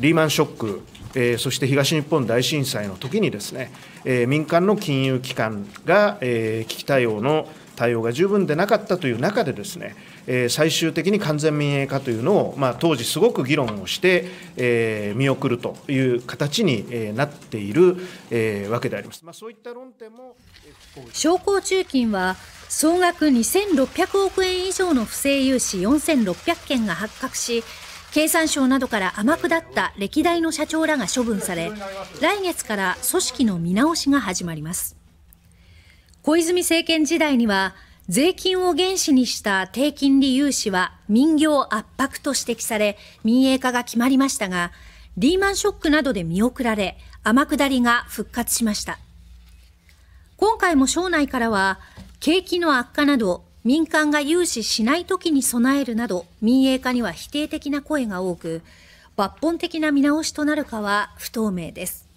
リーマンショック、えー、そして東日本大震災の時にですね、えー、民間の金融機関が、えー、危機対応の対応が十分でなかったという中でですね、えー、最終的に完全民営化というのを、まあ、当時すごく議論をして、えー、見送るという形に、なっている、えー、わけであります。まあ、そういった論点も商工中金は総額2600億円以上の不正融資4600件が発覚し経産省などから天下った歴代の社長らが処分され来月から組織の見直しが始まります小泉政権時代には税金を原資にした低金利融資は民業圧迫と指摘され民営化が決まりましたがリーマンショックなどで見送られ天下りが復活しました今回も省内からは景気の悪化など民間が融資しない時に備えるなど民営化には否定的な声が多く抜本的な見直しとなるかは不透明です。